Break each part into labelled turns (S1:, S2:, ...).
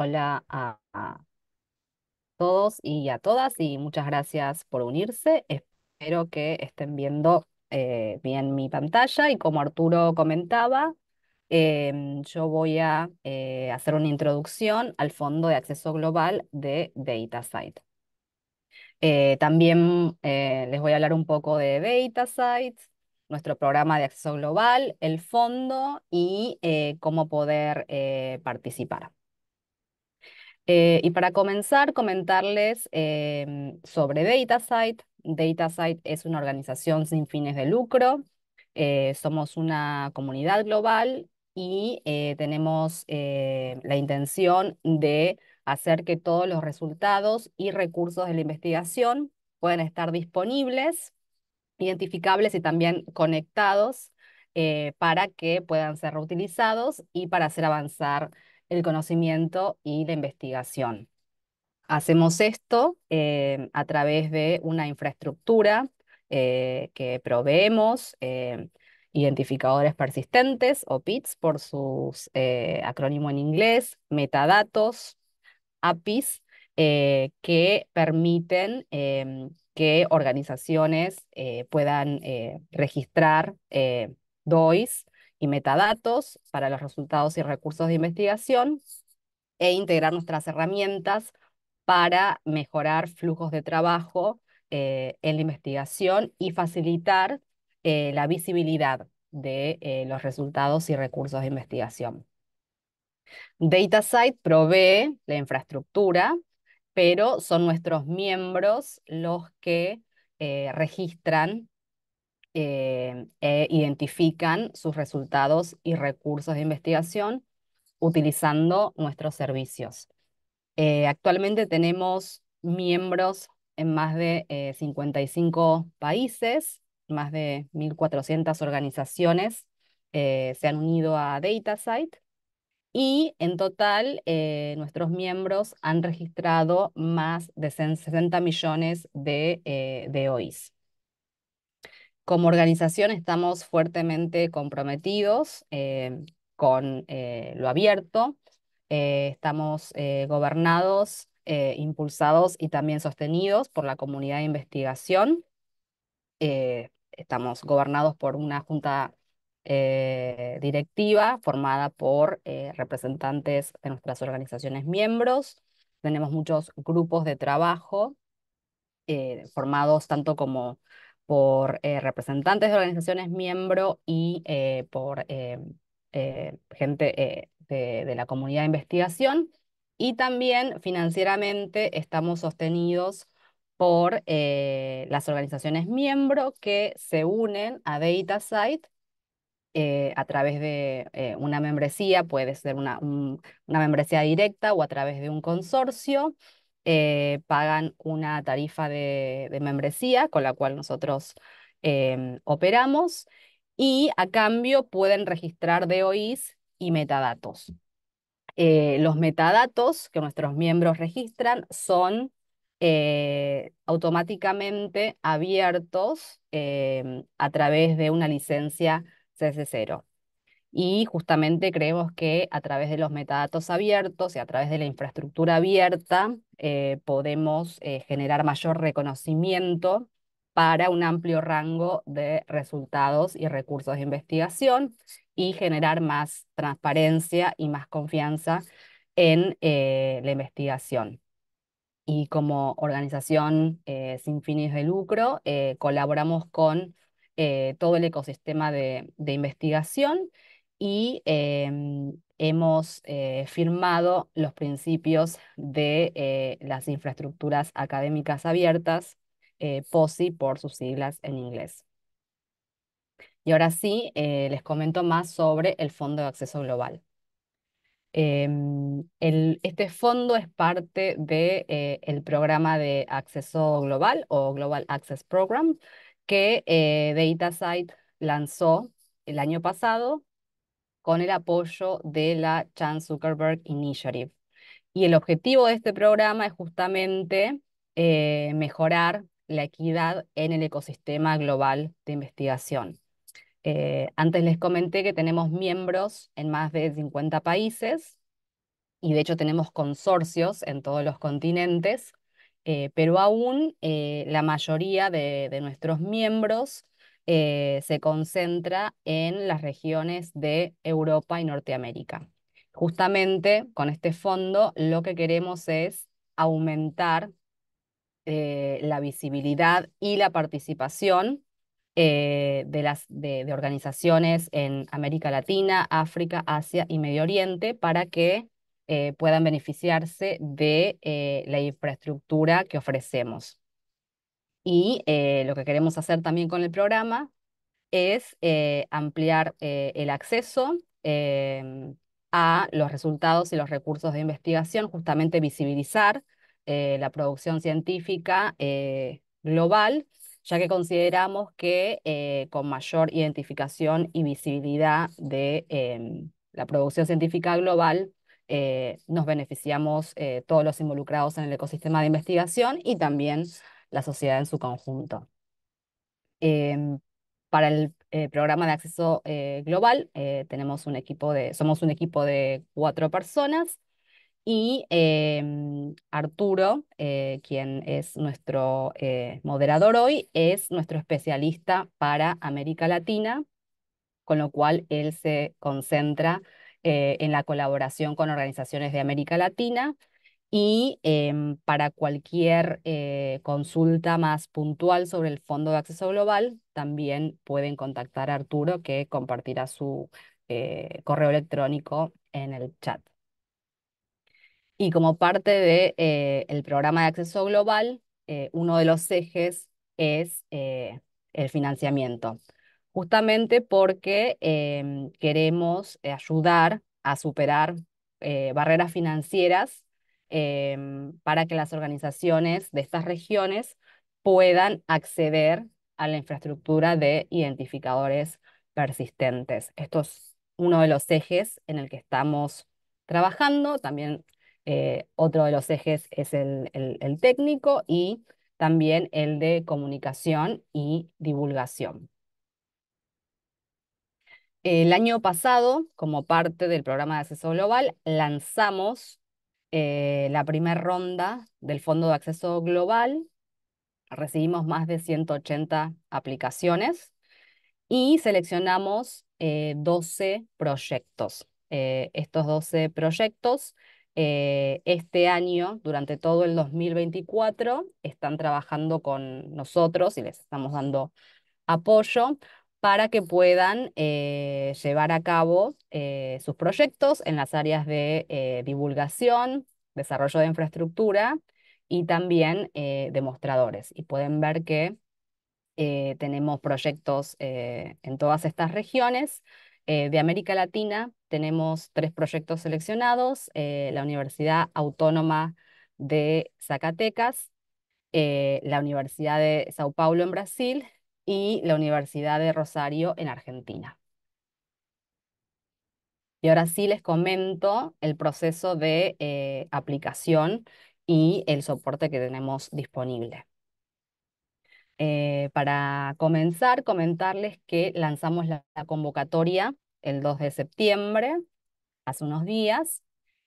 S1: Hola a, todos y a todas y muchas gracias por unirse. Espero que estén viendo eh, bien mi pantalla y como Arturo comentaba, em, yo voy a eh, hacer una introducción al Fondo de Acceso Global de DataSite. Eh, también les voy a hablar un poco de DataSite, nuestro programa de acceso global, el fondo y cómo poder participar. Eh, y para comenzar, comentarles em, sobre DataSite. DataSite es una organización sin fines de lucro. Eh, somos una comunidad global y eh, tenemos la intención de hacer que todos los resultados y recursos de la investigación puedan estar disponibles, identificables y también conectados para que puedan ser reutilizados y para hacer avanzar el conocimiento y la investigación. Hacemos esto eh, a través de una infraestructura eh, que proveemos, eh, identificadores persistentes o PITs por su acrónimo en inglés, metadatos, APIs, que permiten que organizaciones puedan registrar DOIs y metadatos para los resultados y recursos de investigación e integrar nuestras herramientas para mejorar flujos de trabajo eh, en la investigación y facilitar eh, la visibilidad de eh, los resultados y recursos de investigación. DataSite provee la infraestructura, pero son nuestros miembros los que registran eh, e identifican sus resultados y recursos de investigación utilizando nuestros servicios. Eh, actualmente tenemos miembros en más de 55 eh, países, más de 1.400 organizaciones se han unido a Datasight, y en total nuestros miembros han registrado más de 60 millones de, de OIs. Como organización estamos fuertemente comprometidos eh, con eh, lo abierto, eh, estamos gobernados, impulsados y también sostenidos por la comunidad de investigación. estamos gobernados por una junta directiva formada por representantes de nuestras organizaciones miembros. Tenemos muchos grupos de trabajo formados tanto como por eh, representantes de organizaciones miembro y eh, por eh, gente de, la comunidad de investigación. Y también financieramente estamos sostenidos por las organizaciones miembro que se unen a DataSight a través de una membresía, puede ser una, una membresía directa o a través de un consorcio, eh, pagan una tarifa de, membresía con la cual nosotros em, operamos y a cambio pueden registrar DOIs y metadatos. Eh, los metadatos que nuestros miembros registran son eh, automáticamente abiertos em, a través de una licencia CC0. Y justamente creemos que a través de los metadatos abiertos y a través de la infraestructura abierta eh, podemos eh, generar mayor reconocimiento para un amplio rango de resultados y recursos de investigación y generar más transparencia y más confianza en eh, la investigación. Y como organización sin fines de lucro, colaboramos con todo el ecosistema de, de investigación y em, hemos eh, firmado los principios de eh, las infraestructuras académicas abiertas, eh, POSI por sus siglas en inglés. Y ahora sí, les comento más sobre el Fondo de Acceso Global. Em, este fondo es parte del de, el programa de acceso global o Global Access Program que eh, lanzó el año pasado con el apoyo de la Chan Zuckerberg Initiative. Y el objetivo de este programa es justamente eh, mejorar la equidad en el ecosistema global de investigación. Eh, antes les comenté que tenemos miembros en más de 50 países y de hecho tenemos consorcios en todos los continentes, eh, pero aún la mayoría de nuestros miembros eh, se concentra en las regiones de Europa y Norteamérica. Justamente con este fondo lo que queremos es aumentar eh, la visibilidad y la participación eh, de, las, de, organizaciones en América Latina, África, Asia y Medio Oriente para que puedan beneficiarse de la infraestructura que ofrecemos. Y eh, lo que queremos hacer también con el programa es eh, ampliar eh, el acceso em, a los resultados y los recursos de investigación, justamente visibilizar la producción científica global, ya que consideramos que con mayor identificación y visibilidad de em, la producción científica global, nos beneficiamos todos los involucrados en el ecosistema de investigación y también la sociedad en su conjunto. Em, para el eh, programa de acceso eh, global eh, tenemos un equipo de, somos un equipo de cuatro personas y em, Arturo, quien es nuestro moderador hoy, es nuestro especialista para América Latina, con lo cual él se concentra en la colaboración con organizaciones de América Latina y em, para cualquier eh, consulta más puntual sobre el Fondo de Acceso Global, también pueden contactar a Arturo, que compartirá su eh, correo electrónico en el chat. Y como parte del de, eh, el programa de acceso global, uno de los ejes es el financiamiento, justamente porque em, queremos ayudar a superar barreras financieras Em, para que las organizaciones de estas regiones puedan acceder a la infraestructura de identificadores persistentes. Esto es uno de los ejes en el que estamos trabajando. También eh, otro de los ejes es el técnico y también el de comunicación y divulgación. El año pasado, como parte del programa de acceso global, lanzamos eh, la primera ronda del Fondo de Acceso Global. Recibimos más de 180 aplicaciones y seleccionamos 12 eh, proyectos. Eh, estos 12 proyectos este año, durante todo el 2024, están trabajando con nosotros y les estamos dando apoyo para que puedan eh, llevar a cabo eh, sus proyectos en las áreas de eh, divulgación, desarrollo de infraestructura y también demostradores. Y pueden ver que tenemos proyectos en todas estas regiones. de América Latina tenemos tres proyectos seleccionados, la Universidad Autónoma de Zacatecas, la Universidad de Sao Paulo en Brasil y la Universidad de Rosario en Argentina. Y ahora sí les comento el proceso de eh, aplicación y el soporte que tenemos disponible. Eh, para comenzar, comentarles que lanzamos la, convocatoria el 2 de septiembre, hace unos días,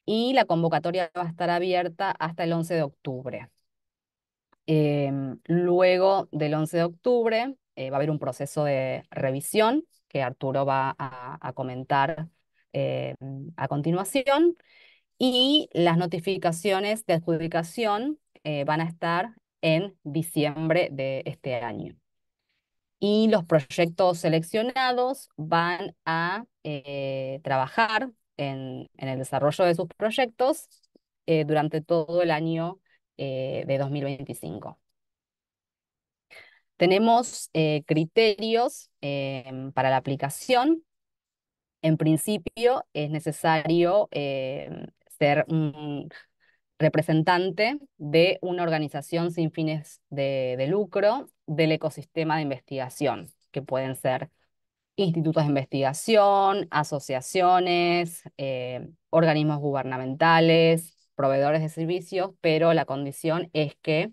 S1: y la convocatoria va a estar abierta hasta el 11 de octubre. Em, luego del 11 de octubre, eh, va a haber un proceso de revisión que Arturo va a, comentar eh, a continuación y las notificaciones de adjudicación eh, van a estar en diciembre de este año. Y los proyectos seleccionados van a trabajar en, en, el desarrollo de sus proyectos durante todo el año de 2025. Tenemos eh, criterios em, para la aplicación. En principio es necesario em, ser un representante de una organización sin fines de, lucro del ecosistema de investigación, que pueden ser institutos de investigación, asociaciones, eh, organismos gubernamentales, proveedores de servicios, pero la condición es que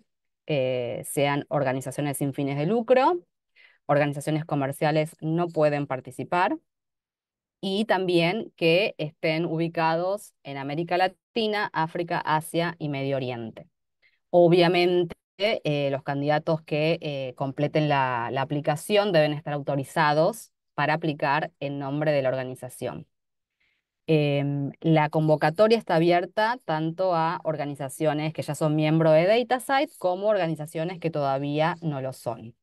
S1: eh, sean organizaciones sin fines de lucro, organizaciones comerciales no pueden participar y también que estén ubicados en América Latina, África, Asia y Medio Oriente. Obviamente, eh, los candidatos que eh, completen la aplicación deben estar autorizados para aplicar en nombre de la organización. Em, la convocatoria está abierta tanto a organizaciones que ya son miembro de DataSite como organizaciones que todavía no lo son.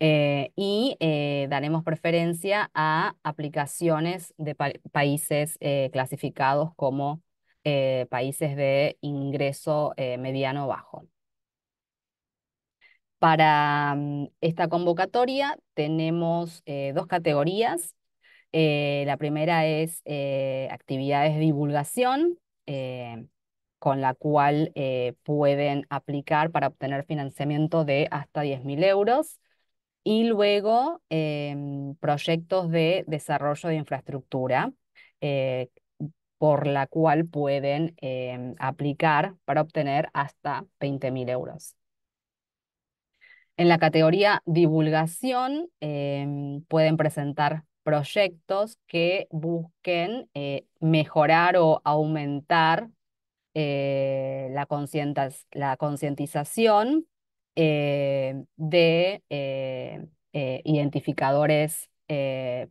S1: Eh, y eh, daremos preferencia a aplicaciones de países eh, clasificados como países de ingreso mediano bajo. Para mm, esta convocatoria tenemos dos categorías eh, la primera es eh, actividades de divulgación, eh, con la cual pueden aplicar para obtener financiamiento de hasta 10.000 euros. Y luego em, proyectos de desarrollo de infraestructura, por la cual pueden em, aplicar para obtener hasta 20.000 euros. En la categoría divulgación em, pueden presentar proyectos que busquen eh, mejorar o aumentar eh, la concientización eh, de identificadores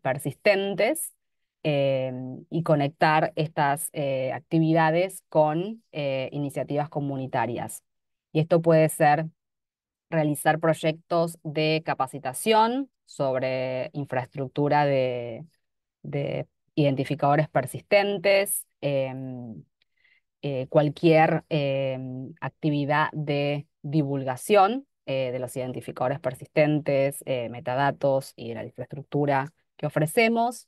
S1: persistentes y conectar estas actividades con iniciativas comunitarias. Y esto puede ser realizar proyectos de capacitación, sobre infraestructura de, identificadores persistentes, em, eh, cualquier em, actividad de divulgación eh, de los identificadores persistentes, eh, metadatos y la infraestructura que ofrecemos,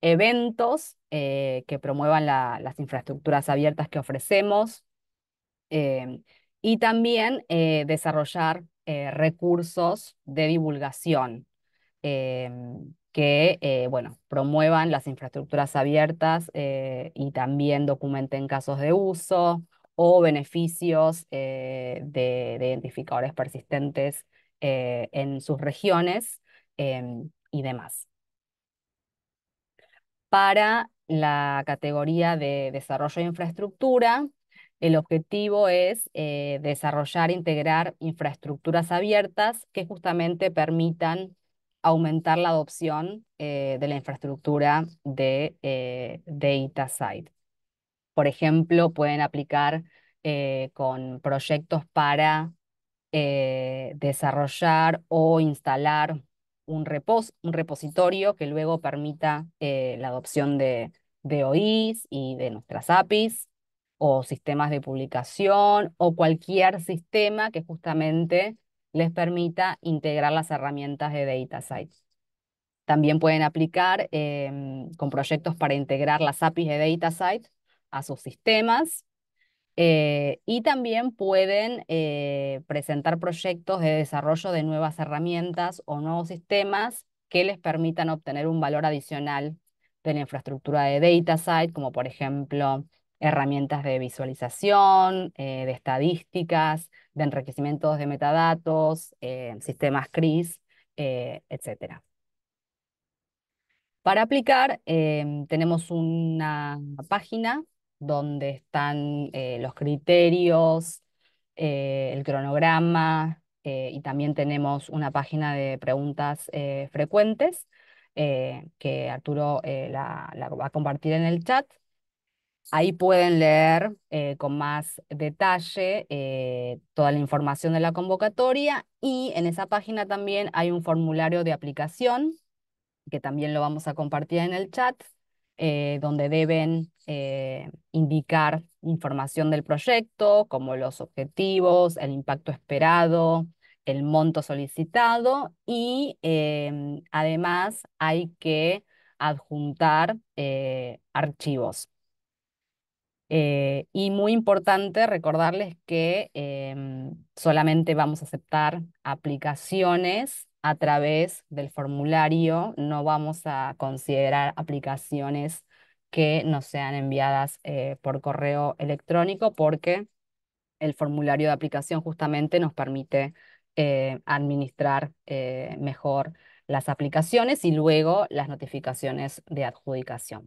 S1: eventos que promuevan las infraestructuras abiertas que ofrecemos em, y también desarrollar recursos de divulgación Em, que eh, bueno, promuevan las infraestructuras abiertas eh, y también documenten casos de uso o beneficios eh, de, identificadores persistentes en sus regiones em, y demás. Para la categoría de desarrollo de infraestructura, el objetivo es desarrollar desarrollar, integrar infraestructuras abiertas que justamente permitan aumentar la adopción eh, de la infraestructura de eh, data site. Por ejemplo, pueden aplicar eh, con proyectos para eh, desarrollar o instalar un, un repositorio que luego permita la adopción de, de OIs y de nuestras APIs o sistemas de publicación o cualquier sistema que justamente les permita integrar las herramientas de Data También pueden aplicar em, con proyectos para integrar las APIs de DataSite a sus sistemas. Eh, y también pueden eh, presentar proyectos de desarrollo de nuevas herramientas o nuevos sistemas que les permitan obtener un valor adicional de la infraestructura de DataSite, como por ejemplo herramientas de visualización, eh, de estadísticas, de enriquecimientos de metadatos, eh, sistemas CRIS, eh, etcétera. etc. Para aplicar, em, tenemos una página donde están los criterios, el cronograma, y también tenemos una página de preguntas frecuentes que Arturo la va a compartir en el chat. Ahí pueden leer eh, con más detalle eh, toda la información de la convocatoria y en esa página también hay un formulario de aplicación que también lo vamos a compartir en el chat, eh, donde deben indicar información del proyecto, como los objetivos, el impacto esperado, el monto solicitado y em, además hay que adjuntar archivos. Eh, y muy importante recordarles que em, solamente vamos a aceptar aplicaciones a través del formulario, no vamos a considerar aplicaciones que nos sean enviadas eh, por correo electrónico porque el formulario de aplicación justamente nos permite eh, administrar mejor las aplicaciones y luego las notificaciones de adjudicación.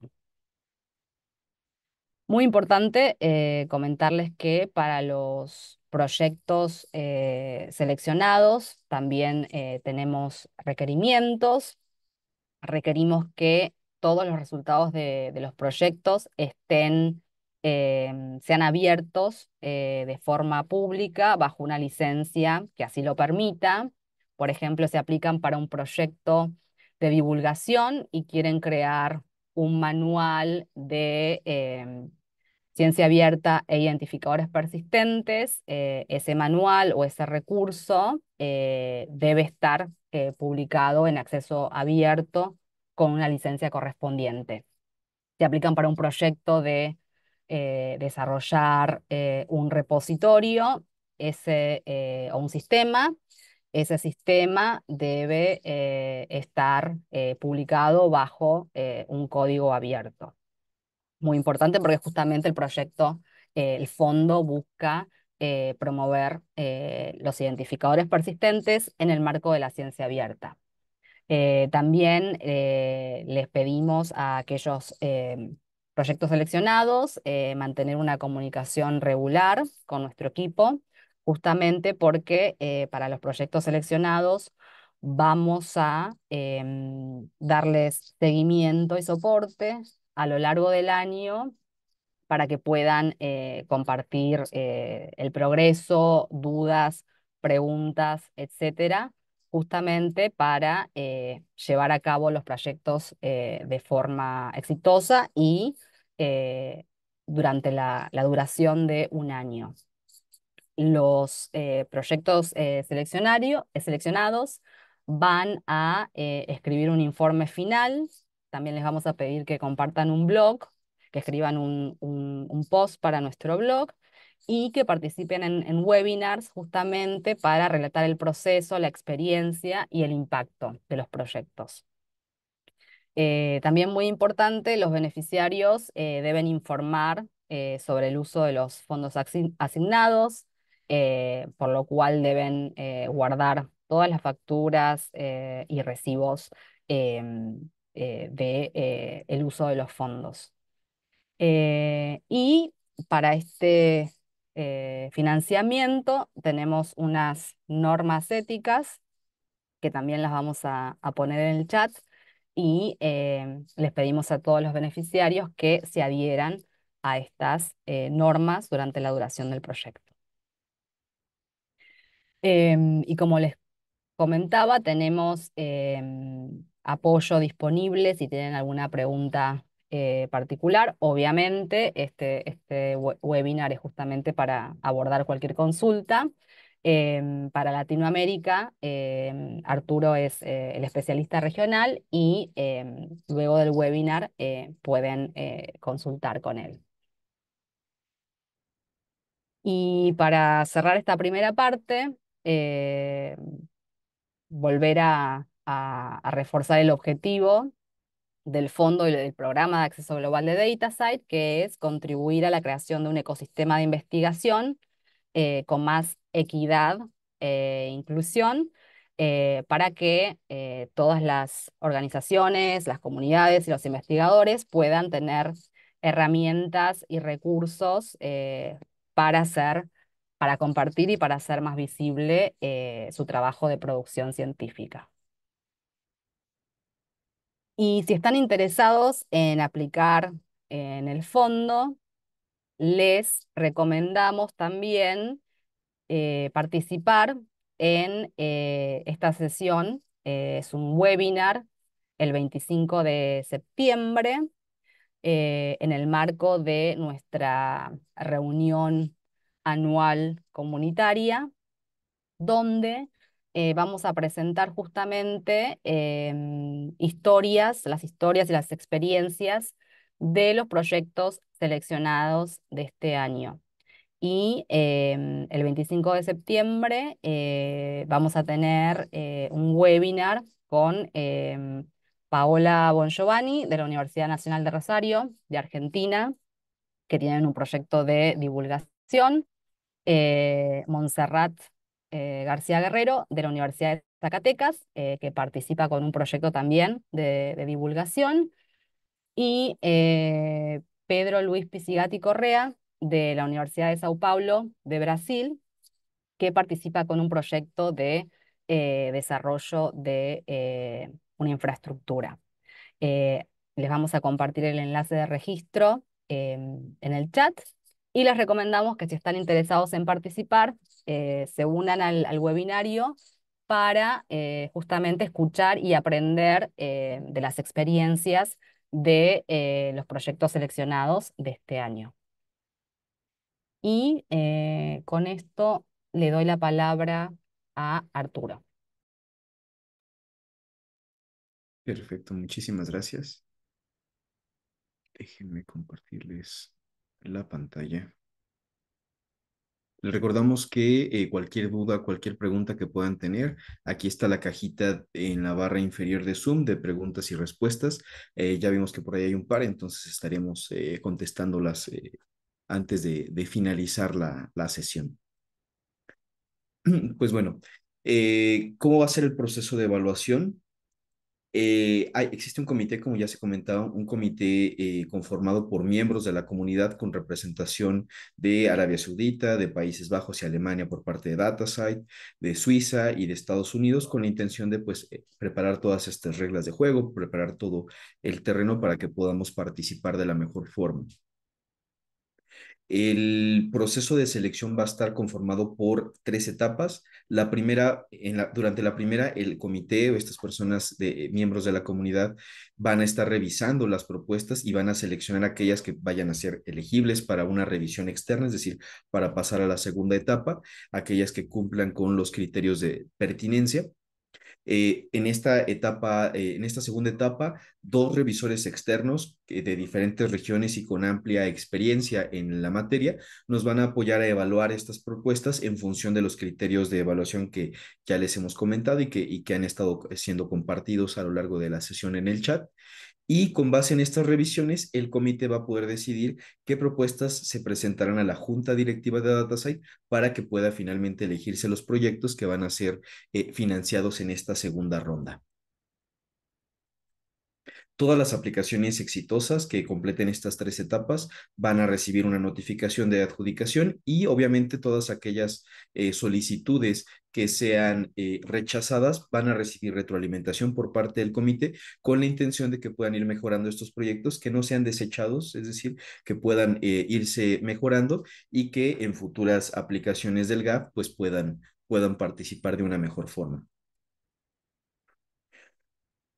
S1: Muy importante eh, comentarles que para los proyectos eh, seleccionados también eh, tenemos requerimientos. Requerimos que todos los resultados de, los proyectos estén, em, sean abiertos de forma pública bajo una licencia que así lo permita. Por ejemplo, se aplican para un proyecto de divulgación y quieren crear un manual de em, Ciencia Abierta e Identificadores Persistentes, eh, ese manual o ese recurso eh, debe estar eh, publicado en acceso abierto con una licencia correspondiente. Se aplican para un proyecto de desarrollar un repositorio ese, o un sistema. Ese sistema debe estar publicado bajo un código abierto muy importante porque justamente el proyecto, eh, el fondo busca eh, promover eh, los identificadores persistentes en el marco de la ciencia abierta. también les pedimos a aquellos proyectos seleccionados mantener una comunicación regular con nuestro equipo, justamente porque para los proyectos seleccionados vamos a em, darles seguimiento y soporte a lo largo del año para que puedan eh, compartir eh, el progreso, dudas, preguntas, etcétera, justamente para eh, llevar a cabo los proyectos de forma exitosa y durante la, la, duración de un año. Los proyectos seleccionados van a escribir un informe final también les vamos a pedir que compartan un blog, que escriban un, un, post para nuestro blog y que participen en, webinars justamente para relatar el proceso, la experiencia y el impacto de los proyectos. Eh, también muy importante, los beneficiarios eh, deben informar eh, sobre el uso de los fondos asignados, por lo cual deben guardar todas las facturas y recibos em, eh, de, eh, el uso de los fondos. Eh, y para este financiamiento tenemos unas normas éticas que también las vamos a, a poner en el chat y les pedimos a todos los beneficiarios que se adhieran a estas normas durante la duración del proyecto. Em, y como les comentaba, tenemos em, apoyo disponible si tienen alguna pregunta eh, particular. Obviamente, este, este webinar es justamente para abordar cualquier consulta. Em, para Latinoamérica, em, Arturo es eh, el especialista regional y em, luego del webinar eh, pueden consultar con él. Y para cerrar esta primera parte, volver a, a, reforzar el objetivo del fondo y del programa de acceso global de DataSite, que es contribuir a la creación de un ecosistema de investigación eh, con más equidad eh, e inclusión eh, para que todas las organizaciones, las comunidades y los investigadores puedan tener herramientas y recursos para hacer, para compartir y para hacer más visible su trabajo de producción científica. Y si están interesados en aplicar en el fondo, les recomendamos también eh, participar en eh, esta sesión. Eh, es un webinar el 25 de septiembre en el marco de nuestra reunión anual comunitaria, donde eh, vamos a presentar justamente em, historias, las historias y las experiencias de los proyectos seleccionados de este año. Y em, el 25 de septiembre eh, vamos a tener eh, un webinar con em, Paola Bongiovanni de la Universidad Nacional de Rosario, de Argentina, que tienen un proyecto de divulgación. Montserrat eh, García Guerrero de la Universidad de Zacatecas, eh, que participa con un proyecto también de, divulgación, y eh, Pedro Luis Pisigati Correa de la Universidad de Sao Paulo de Brasil, que participa con un proyecto de desarrollo de una infraestructura. les vamos a compartir el enlace de registro em, en el chat y les recomendamos que si están interesados en participar, eh, se unan al, webinario para eh, justamente escuchar y aprender eh, de las experiencias de los proyectos seleccionados de este año. Y con esto le doy la palabra a Arturo.
S2: Perfecto, muchísimas gracias. Déjenme compartirles la pantalla. Les recordamos que eh, cualquier duda, cualquier pregunta que puedan tener, aquí está la cajita en la barra inferior de Zoom de preguntas y respuestas. Eh, ya vimos que por ahí hay un par, entonces estaremos eh, contestándolas antes de, finalizar la, la sesión. Pues bueno, ¿cómo va a ser el proceso de evaluación? Eh, existe un comité, como ya se comentaba, un comité eh, conformado por miembros de la comunidad con representación de Arabia Saudita, de Países Bajos y Alemania por parte de DataSite, de Suiza y de Estados Unidos, con la intención de pues, eh, preparar todas estas reglas de juego, preparar todo el terreno para que podamos participar de la mejor forma. El proceso de selección va a estar conformado por tres etapas. La primera, en durante la primera, el comité o estas personas, de, miembros de la comunidad, van a estar revisando las propuestas y van a seleccionar aquellas que vayan a ser elegibles para una revisión externa, es decir, para pasar a la segunda etapa, aquellas que cumplan con los criterios de pertinencia eh, en esta etapa, eh, en esta segunda etapa, dos revisores externos eh, de diferentes regiones y con amplia experiencia en la materia nos van a apoyar a evaluar estas propuestas en función de los criterios de evaluación que ya les hemos comentado y que han estado siendo compartidos a lo largo de la sesión en el chat y con base en estas revisiones, el comité va a poder decidir qué propuestas se presentarán a la junta directiva de DataSite para que pueda finalmente elegirse los proyectos que van a ser eh, financiados en esta segunda ronda. Todas las aplicaciones exitosas que completen estas tres etapas van a recibir una notificación de adjudicación y obviamente todas aquellas eh, solicitudes que sean eh, rechazadas van a recibir retroalimentación por parte del comité con la intención de que puedan ir mejorando estos proyectos, que no sean desechados, es decir, que puedan eh, irse mejorando y que en futuras aplicaciones del GAP pues puedan, puedan participar de una mejor forma.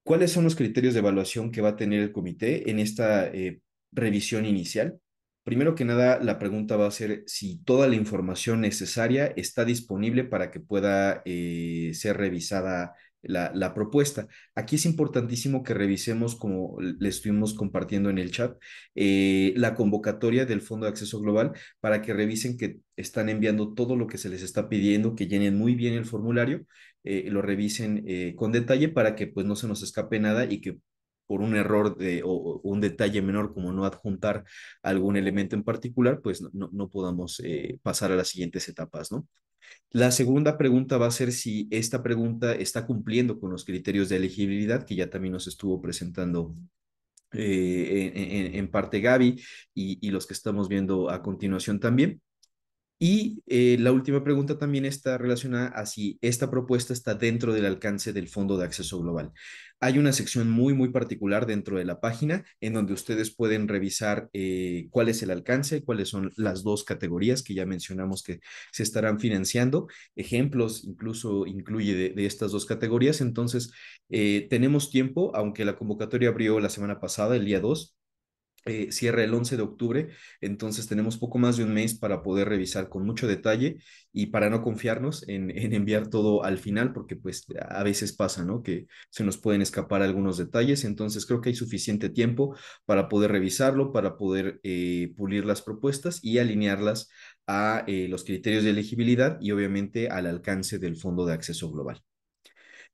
S2: ¿Cuáles son los criterios de evaluación que va a tener el comité en esta eh, revisión inicial? Primero que nada, la pregunta va a ser si toda la información necesaria está disponible para que pueda eh, ser revisada la, propuesta. Aquí es importantísimo que revisemos, como le estuvimos compartiendo en el chat, eh, la convocatoria del Fondo de Acceso Global para que revisen que están enviando todo lo que se les está pidiendo, que llenen muy bien el formulario eh, lo revisen eh, con detalle para que pues no se nos escape nada y que por un error de, o, un detalle menor como no adjuntar algún elemento en particular, pues no, podamos eh, pasar a las siguientes etapas, ¿no? La segunda pregunta va a ser si esta pregunta está cumpliendo con los criterios de elegibilidad que ya también nos estuvo presentando en, parte Gaby y los que estamos viendo a continuación también. Y eh, la última pregunta también está relacionada a si esta propuesta está dentro del alcance del Fondo de Acceso Global. Hay una sección muy, muy particular dentro de la página en donde ustedes pueden revisar eh, cuál es el alcance, cuáles son las dos categorías que ya mencionamos que se estarán financiando. Ejemplos incluso incluye de, estas dos categorías. Entonces, eh, tenemos tiempo, aunque la convocatoria abrió la semana pasada, el día 2, eh, cierra el 11 de octubre, entonces tenemos poco más de un mes para poder revisar con mucho detalle y para no confiarnos en, enviar todo al final, porque pues a veces pasa, ¿no? Que se nos pueden escapar algunos detalles, entonces creo que hay suficiente tiempo para poder revisarlo, para poder eh, pulir las propuestas y alinearlas a eh, los criterios de elegibilidad y obviamente al alcance del Fondo de Acceso Global.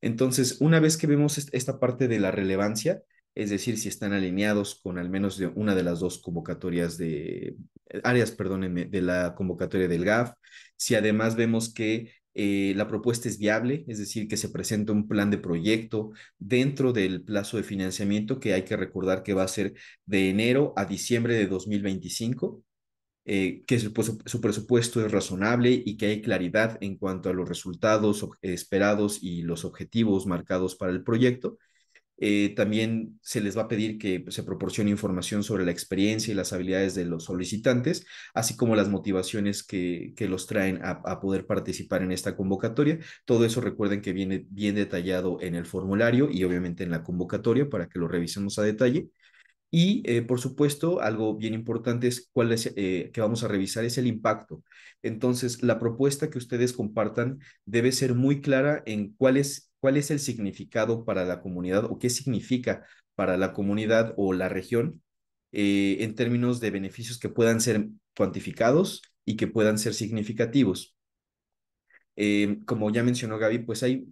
S2: Entonces, una vez que vemos esta parte de la relevancia, es decir, si están alineados con al menos de una de las dos convocatorias de eh, áreas, perdónenme, de la convocatoria del GAF, si además vemos que eh, la propuesta es viable, es decir, que se presenta un plan de proyecto dentro del plazo de financiamiento que hay que recordar que va a ser de enero a diciembre de 2025, eh, que pues, su, presupuesto es razonable y que hay claridad en cuanto a los resultados esperados y los objetivos marcados para el proyecto. Eh, también se les va a pedir que pues, se proporcione información sobre la experiencia y las habilidades de los solicitantes, así como las motivaciones que, que los traen a, poder participar en esta convocatoria. Todo eso recuerden que viene bien detallado en el formulario y obviamente en la convocatoria para que lo revisemos a detalle. Y, eh, por supuesto, algo bien importante es cuál es, eh, que vamos a revisar es el impacto. Entonces, la propuesta que ustedes compartan debe ser muy clara en cuál cuál es el significado para la comunidad o qué significa para la comunidad o la región eh, en términos de beneficios que puedan ser cuantificados y que puedan ser significativos. Eh, como ya mencionó Gaby, pues hay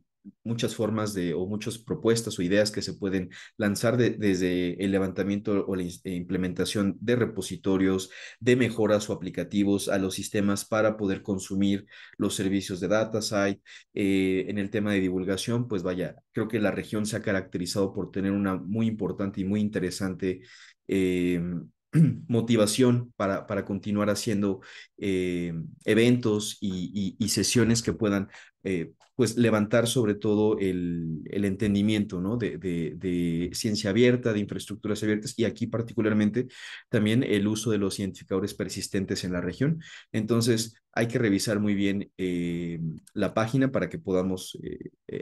S2: muchas formas de, o muchas propuestas o ideas que se pueden lanzar desde el levantamiento o la e implementación de repositorios, de mejoras o aplicativos a los sistemas para poder consumir los servicios de DataSite. Eh, en el tema de divulgación, pues vaya, creo que la región se ha caracterizado por tener una muy importante y muy interesante em, motivación para, para continuar haciendo eh, eventos y, sesiones que puedan eh, pues levantar sobre todo el, entendimiento ¿no? de, ciencia abierta, de infraestructuras abiertas y aquí particularmente también el uso de los identificadores persistentes en la región. Entonces hay que revisar muy bien eh, la página para que podamos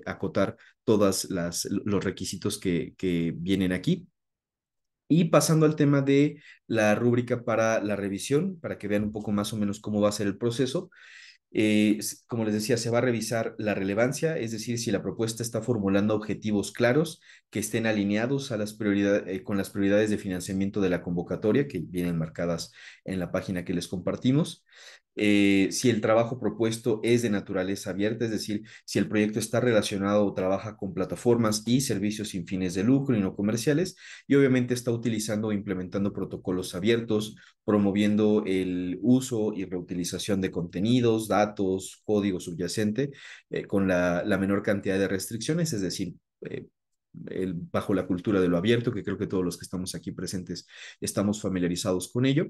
S2: acotar todos los requisitos que, que vienen aquí. Y pasando al tema de la rúbrica para la revisión, para que vean un poco más o menos cómo va a ser el proceso, eh, como les decía, se va a revisar la relevancia, es decir, si la propuesta está formulando objetivos claros que estén alineados a las eh, con las prioridades de financiamiento de la convocatoria que vienen marcadas en la página que les compartimos. Eh, si el trabajo propuesto es de naturaleza abierta, es decir, si el proyecto está relacionado o trabaja con plataformas y servicios sin fines de lucro y no comerciales, y obviamente está utilizando o implementando protocolos abiertos, promoviendo el uso y reutilización de contenidos, datos, código subyacente, eh, con la, menor cantidad de restricciones, es decir, eh, bajo la cultura de lo abierto, que creo que todos los que estamos aquí presentes estamos familiarizados con ello.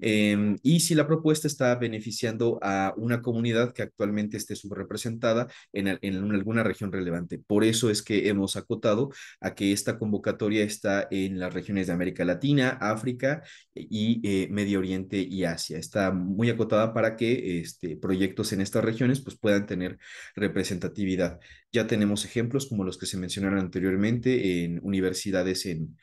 S2: Em, y si la propuesta está beneficiando a una comunidad que actualmente esté subrepresentada en, alguna región relevante. Por eso es que hemos acotado a que esta convocatoria está en las regiones de América Latina, África y eh, Medio Oriente y Asia. Está muy acotada para que este, proyectos en estas regiones pues, puedan tener representatividad. Ya tenemos ejemplos como los que se mencionaron anteriormente en universidades en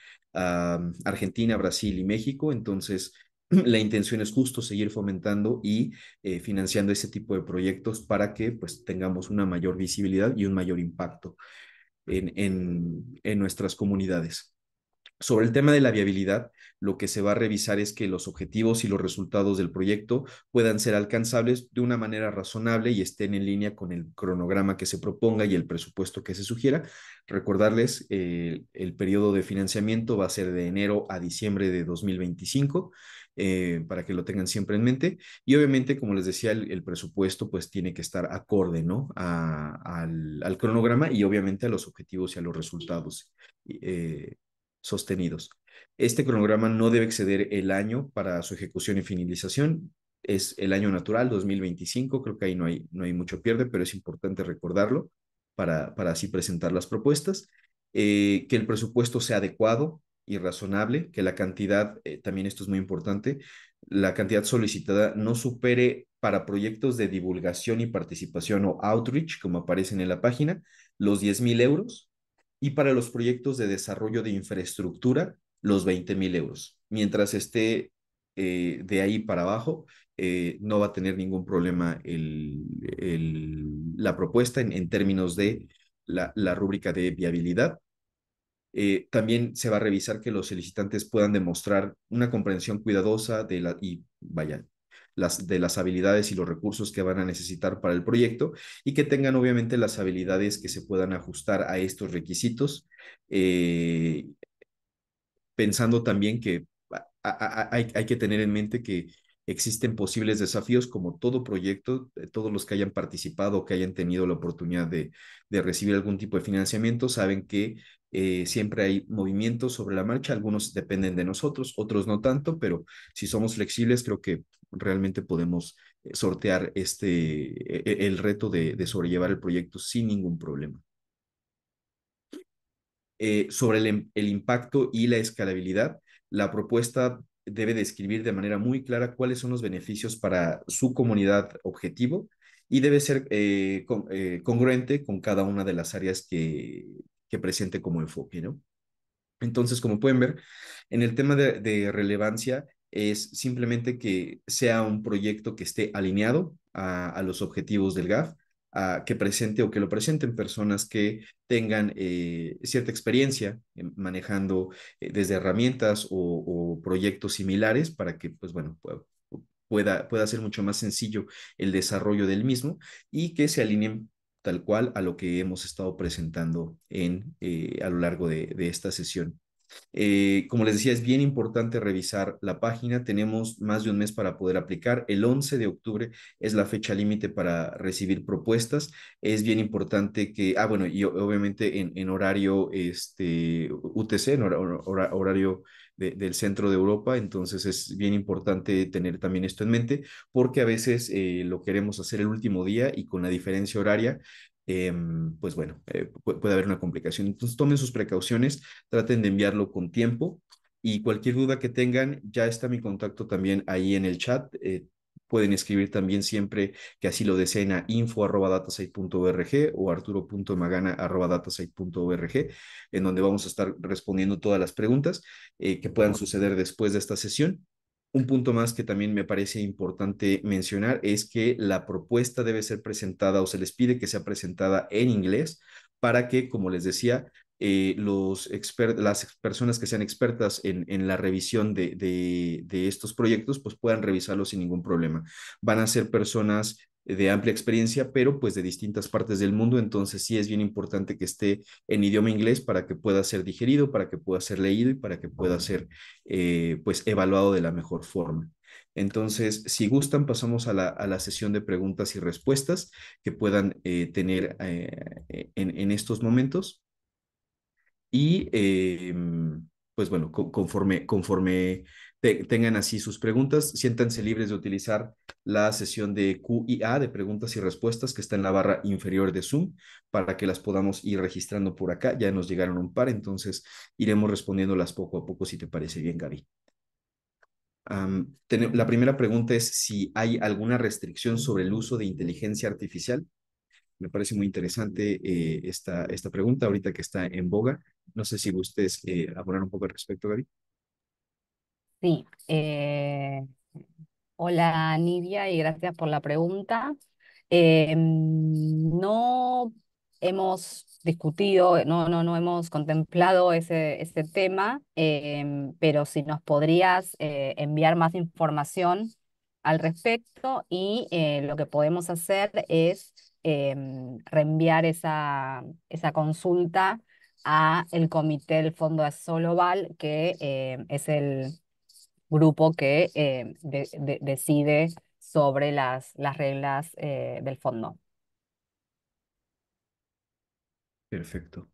S2: Argentina, Brasil y México. Entonces, la intención es justo seguir fomentando y eh, financiando ese tipo de proyectos para que pues tengamos una mayor visibilidad y un mayor impacto en, nuestras comunidades. Sobre el tema de la viabilidad, lo que se va a revisar es que los objetivos y los resultados del proyecto puedan ser alcanzables de una manera razonable y estén en línea con el cronograma que se proponga y el presupuesto que se sugiera. Recordarles, eh, el periodo de financiamiento va a ser de enero a diciembre de 2025 eh, para que lo tengan siempre en mente. Y obviamente, como les decía, el, presupuesto pues tiene que estar acorde, ¿no? al, cronograma y obviamente a los objetivos y a los resultados eh, sostenidos. Este cronograma no debe exceder el año para su ejecución y finalización. Es el año natural, 2025, creo que ahí no hay, no hay mucho pierde, pero es importante recordarlo para, para así presentar las propuestas. Eh, que el presupuesto sea adecuado, y razonable, que la cantidad, eh, también esto es muy importante, la cantidad solicitada no supere para proyectos de divulgación y participación o outreach, como aparecen en la página, los 10 mil euros y para los proyectos de desarrollo de infraestructura, los 20 mil euros. Mientras esté eh, de ahí para abajo, eh, no va a tener ningún problema el, la propuesta en, términos de la, la rúbrica de viabilidad eh, también se va a revisar que los solicitantes puedan demostrar una comprensión cuidadosa de la, y, las, de las habilidades y los recursos que van a necesitar para el proyecto y que tengan obviamente las habilidades que se puedan ajustar a estos requisitos, eh, pensando también que hay, que tener en mente que existen posibles desafíos como todo proyecto, eh, todos los que hayan participado o que hayan tenido la oportunidad de, de recibir algún tipo de financiamiento saben que eh, siempre hay movimientos sobre la marcha, algunos dependen de nosotros, otros no tanto, pero si somos flexibles, creo que realmente podemos eh, sortear este, e, e, el reto de, sobrellevar el proyecto sin ningún problema. Eh, sobre em, el, impacto y la escalabilidad, la propuesta debe describir de manera muy clara cuáles son los beneficios para su comunidad objetivo y debe ser congruente con cada una de las áreas que, que presente como enfoque, ¿no? Entonces, como pueden ver, en el tema de, relevancia es simplemente que sea un proyecto que esté alineado a, los objetivos del GAF, que presente o que lo presenten personas que tengan eh, cierta experiencia manejando eh, desde herramientas o, proyectos similares para que, pues bueno, pueda, pueda ser mucho más sencillo el desarrollo del mismo y que se alineen tal cual a lo que hemos estado presentando en, eh, a lo largo de esta sesión. Eh, como les decía, es bien importante revisar la página. Tenemos más de un mes para poder aplicar. El 11 de octubre es la fecha límite para recibir propuestas. Es bien importante que, ah, bueno, y obviamente en, en horario este, UTC, en horario del centro de Europa, entonces es bien importante tener también esto en mente porque a veces eh, lo queremos hacer el último día y con la diferencia horaria Em, pues bueno, eh, puede haber una complicación. Entonces tomen sus precauciones, traten de enviarlo con tiempo y cualquier duda que tengan, ya está mi contacto también ahí en el chat. Eh, pueden escribir también siempre que así lo deseen a info.datasite.org o arturo.magana.datasite.org, en donde vamos a estar respondiendo todas las preguntas eh, que puedan suceder después de esta sesión. Un punto más que también me parece importante mencionar es que la propuesta debe ser presentada o se les pide que sea presentada en inglés para que, como les decía, eh, los las personas que sean expertas en, la revisión de, de, estos proyectos, pues puedan revisarlos sin ningún problema. Van a ser personas de amplia experiencia, pero pues de distintas partes del mundo, entonces sí es bien importante que esté en idioma inglés para que pueda ser digerido, para que pueda ser leído y para que pueda ser eh, pues evaluado de la mejor forma. Entonces, si gustan, pasamos a la, a la sesión de preguntas y respuestas que puedan eh, tener eh, en, en, estos momentos. Y em, pues bueno, conforme, conforme tengan así sus preguntas, siéntanse libres de utilizar la sesión de QIA, de preguntas y respuestas, que está en la barra inferior de Zoom, para que las podamos ir registrando por acá. Ya nos llegaron un par, entonces iremos respondiéndolas poco a poco, si te parece bien, Gaby. la primera pregunta es si hay alguna restricción sobre el uso de inteligencia artificial me parece muy interesante eh, esta, esta pregunta ahorita que está en boga. No sé si gustes eh, abordar un poco al respecto, Gaby.
S1: Sí. Eh, hola, Nidia, y gracias por la pregunta. Em, no hemos discutido, no, no, no hemos contemplado ese, ese tema, em, pero si nos podrías eh, enviar más información al respecto y lo que podemos hacer es Em, reenviar esa, esa consulta a el comité del Fondo de que em, es el grupo que em, decide sobre las, las reglas eh, del fondo.
S2: Perfecto.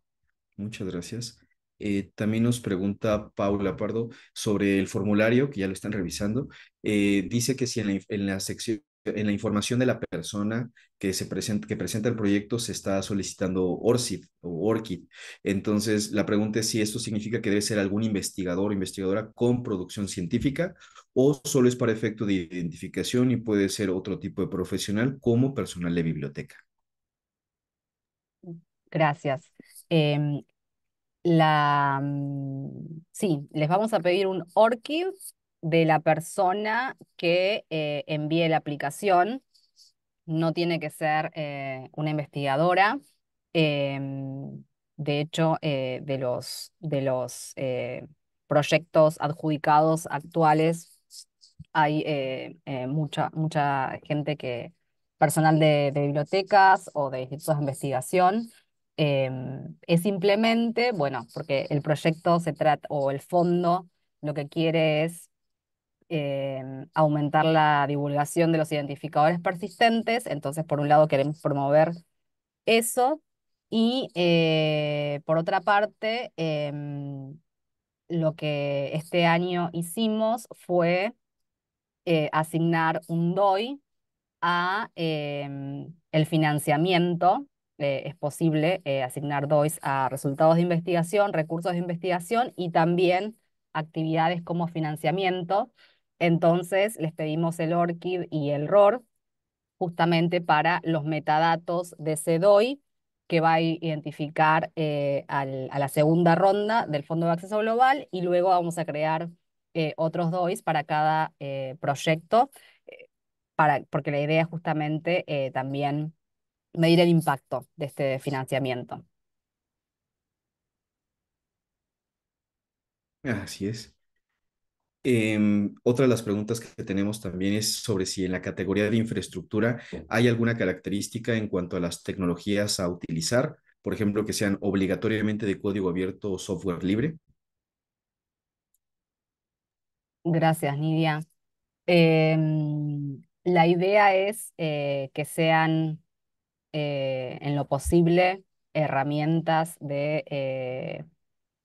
S2: Muchas gracias. Eh, también nos pregunta Paula Pardo sobre el formulario, que ya lo están revisando. Eh, dice que si en la sección en la información de la persona que, se presenta, el proyecto se está solicitando ORCID o ORCID. Entonces, la pregunta es si esto significa que debe ser algún investigador o investigadora con producción científica o solo es para efecto de identificación y puede ser otro tipo de profesional como personal de biblioteca.
S1: Gracias. Em, la, mm, sí, les vamos a pedir un ORCID de la persona que eh, envíe la aplicación. No tiene que ser eh, una investigadora. Em, de hecho, eh, de los, de los proyectos adjudicados actuales, hay mucha, mucha gente que, personal de, bibliotecas o de institutos de investigación, em, es simplemente, bueno, porque el proyecto se trata, o el fondo, lo que quiere es aumentar la divulgación de los identificadores persistentes. Entonces, por un lado, queremos promover eso y eh, por otra parte, em, lo que este año hicimos fue eh, asignar un DOI a em, el financiamiento. Eh, es posible asignar DOIs a resultados de investigación, recursos de investigación y también actividades como financiamiento. Entonces les pedimos el ORCID y el ROR justamente para los metadatos de DOI que va a identificar eh, a la segunda ronda del Fondo de Acceso Global y luego vamos a crear eh, otros DOIs para cada eh, proyecto, para, porque la idea es justamente también medir el impacto de este financiamiento.
S2: Así es. Em, otra de las preguntas que tenemos también es sobre si en la categoría de infraestructura hay alguna característica en cuanto a las tecnologías a utilizar, por ejemplo, que sean obligatoriamente de código abierto o software libre.
S1: Gracias, Nidia. Em, la idea es eh, que sean, eh, en lo posible, herramientas de eh,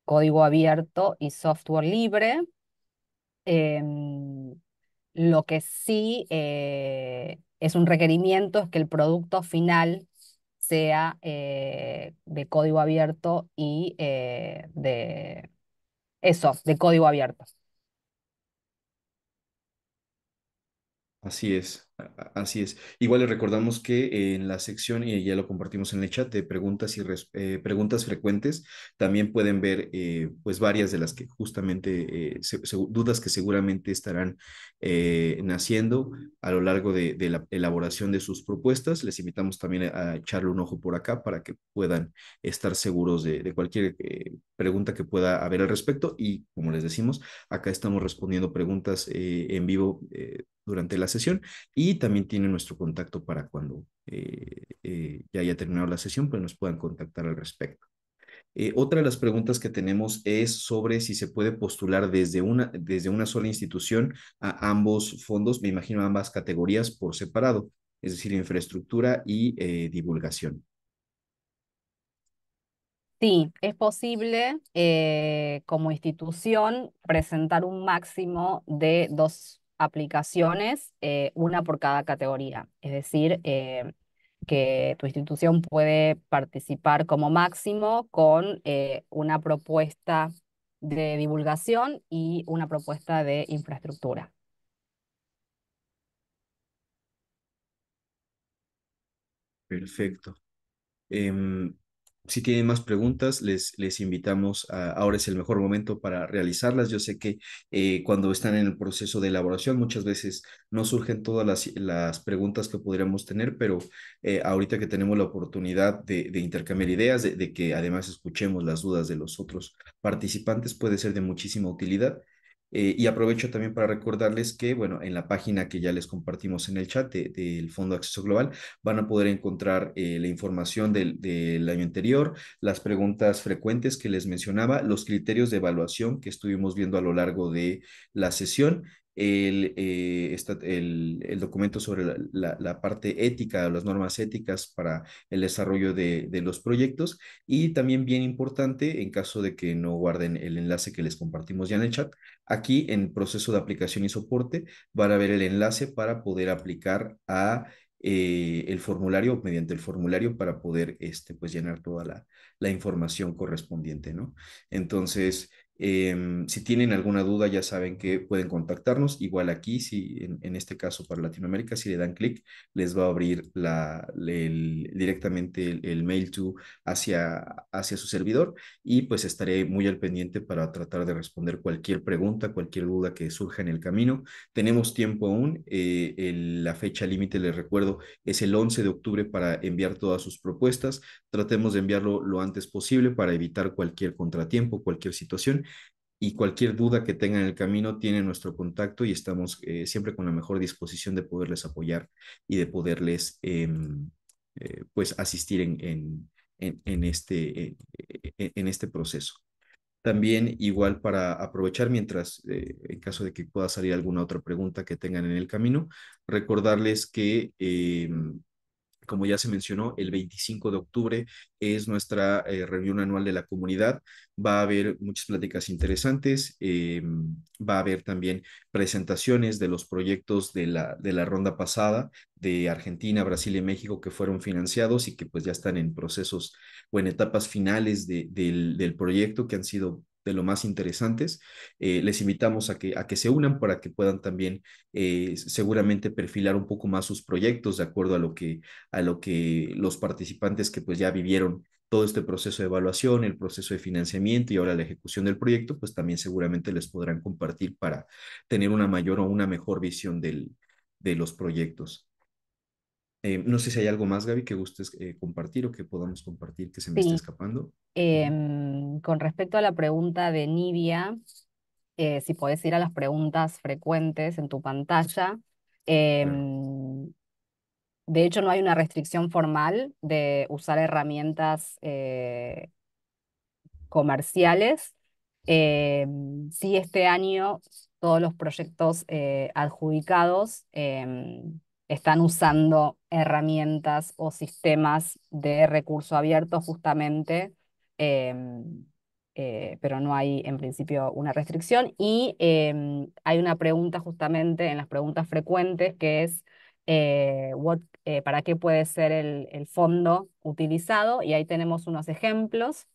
S1: código abierto y software libre Em, lo que sí eh, es un requerimiento es que el producto final sea eh, de código abierto y eh, de eso, de código abierto.
S2: Así es. Así es. Igual les recordamos que en la sección, y ya lo compartimos en el chat, de preguntas y eh, preguntas frecuentes, también pueden ver eh, pues varias de las que justamente, eh, dudas que seguramente estarán naciendo a lo largo de, la elaboración de sus propuestas. Les invitamos también a, echarle un ojo por acá para que puedan estar seguros de cualquier pregunta que pueda haber al respecto. Y como les decimos, acá estamos respondiendo preguntas en vivo durante la sesión y también tiene nuestro contacto para cuando eh, eh, ya haya terminado la sesión, pues nos puedan contactar al respecto. Eh, otra de las preguntas que tenemos es sobre si se puede postular desde una, desde una sola institución a ambos fondos, me imagino ambas categorías por separado, es decir, infraestructura y divulgación.
S1: Sí, es posible como institución presentar un máximo de dos aplicaciones, eh, una por cada categoría. Es decir, eh, que tu institución puede participar como máximo con eh, una propuesta de divulgación y una propuesta de infraestructura.
S2: Perfecto. Em, si tienen más preguntas, les, les invitamos, a, ahora es el mejor momento para realizarlas. Yo sé que eh, cuando están en el proceso de elaboración muchas veces no surgen todas las, las preguntas que podríamos tener, pero eh, ahorita que tenemos la oportunidad de, intercambiar ideas, de que además escuchemos las dudas de los otros participantes, puede ser de muchísima utilidad. Eh, y aprovecho también para recordarles que, bueno, en la página que ya les compartimos en el chat del Fondo Acceso Global, van a poder encontrar eh, la información del, del, año anterior, las preguntas frecuentes que les mencionaba, los criterios de evaluación que estuvimos viendo a lo largo de la sesión eh, el, el, documento sobre la, parte ética, las normas éticas para el desarrollo de, los proyectos y también bien importante, en caso de que no guarden el enlace que les compartimos ya en el chat, aquí en proceso de aplicación y soporte van a ver el enlace para poder aplicar a eh, el formulario, mediante el formulario para poder este, pues, llenar toda la, la información correspondiente, ¿no? Entonces, Em, si tienen alguna duda, ya saben que pueden contactarnos. Igual aquí, si en, este caso para Latinoamérica, si le dan clic, les va a abrir la, directamente el, mail to hacia, hacia su servidor y pues estaré muy al pendiente para tratar de responder cualquier pregunta, cualquier duda que surja en el camino. Tenemos tiempo aún. Eh, la fecha límite, les recuerdo, es el 11 de octubre para enviar todas sus propuestas. Tratemos de enviarlo lo antes posible para evitar cualquier contratiempo, cualquier situación y cualquier duda que tengan en el camino tienen nuestro contacto y estamos eh, siempre con la mejor disposición de poderles apoyar y de poderles em, eh, pues asistir en, en, este, eh, en este proceso. También igual para aprovechar mientras, en caso de que pueda salir alguna otra pregunta que tengan en el camino, recordarles que em, como ya se mencionó, el 25 de octubre es nuestra eh, reunión anual de la comunidad. Va a haber muchas pláticas interesantes, eh, va a haber también presentaciones de los proyectos de la, de la ronda pasada de Argentina, Brasil y México que fueron financiados y que pues ya están en procesos o en etapas finales del, del proyecto que han sido de lo más interesantes. Eh, les invitamos a que, a que se unan para que puedan también eh, seguramente perfilar un poco más sus proyectos de acuerdo a lo que, a lo que los participantes que pues ya vivieron todo este proceso de evaluación, el proceso de financiamiento y ahora la ejecución del proyecto, pues también seguramente les podrán compartir para tener una mayor o una mejor visión del, de los proyectos. Eh, no sé si hay algo más, Gaby, que gustes eh, compartir o que podamos compartir que se me está esté escapando.
S1: Em, con respecto a la pregunta de Nivia, eh, si podés ir a las preguntas frecuentes en tu pantalla. Em, de hecho, no hay una restricción formal de usar herramientas comerciales. Em, sí, este año todos los proyectos adjudicados están usando herramientas o sistemas de recurso abierto justamente, em, eh, pero no hay en principio una restricción. Y em, hay una pregunta justamente en las preguntas frecuentes que es eh, eh, para qué puede ser el, fondo utilizado y ahí tenemos unos ejemplos.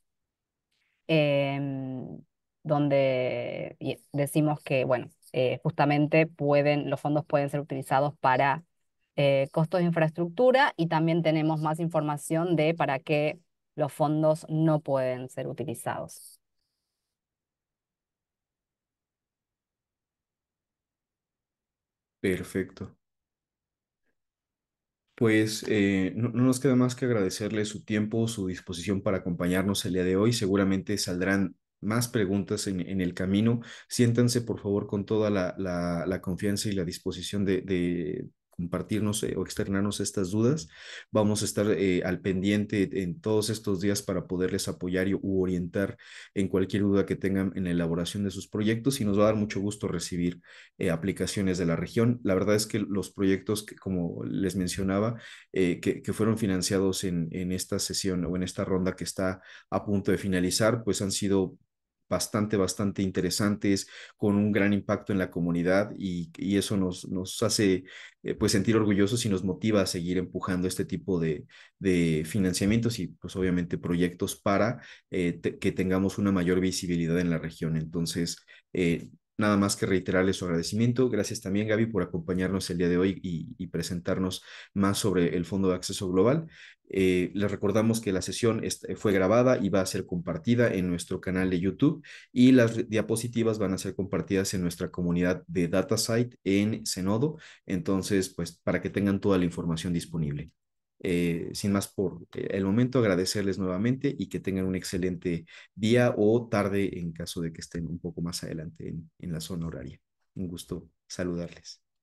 S1: Em, donde decimos que, bueno, justamente pueden, los fondos pueden ser utilizados para eh, costos de infraestructura y también tenemos más información de para qué los fondos no pueden ser utilizados.
S2: Perfecto. Pues eh, no, nos queda más que agradecerle su tiempo, su disposición para acompañarnos el día de hoy. Seguramente saldrán más preguntas en, el camino. Siéntanse, por favor, con toda la, la, confianza y la disposición de, compartirnos o externarnos estas dudas. Vamos a estar eh, al pendiente en todos estos días para poderles apoyar y, u orientar en cualquier duda que tengan en la elaboración de sus proyectos y nos va a dar mucho gusto recibir eh, aplicaciones de la región. La verdad es que los proyectos, que, como les mencionaba, eh, que, fueron financiados en, en esta sesión o en esta ronda que está a punto de finalizar, pues han sido bastante, bastante interesantes, con un gran impacto en la comunidad y, eso nos, nos hace eh, pues sentir orgullosos y nos motiva a seguir empujando este tipo de, de financiamientos y pues obviamente proyectos para eh, que tengamos una mayor visibilidad en la región. Entonces, eh, Nada más que reiterarles su agradecimiento. Gracias también, Gaby, por acompañarnos el día de hoy y, presentarnos más sobre el Fondo de Acceso Global. Eh, les recordamos que la sesión eh, fue grabada y va a ser compartida en nuestro canal de YouTube y las diapositivas van a ser compartidas en nuestra comunidad de DataSite en Zenodo. Entonces, pues para que tengan toda la información disponible. Eh, sin más por eh, el momento, agradecerles nuevamente y que tengan un excelente día o tarde en caso de que estén un poco más adelante en, en la zona horaria. Un gusto saludarles.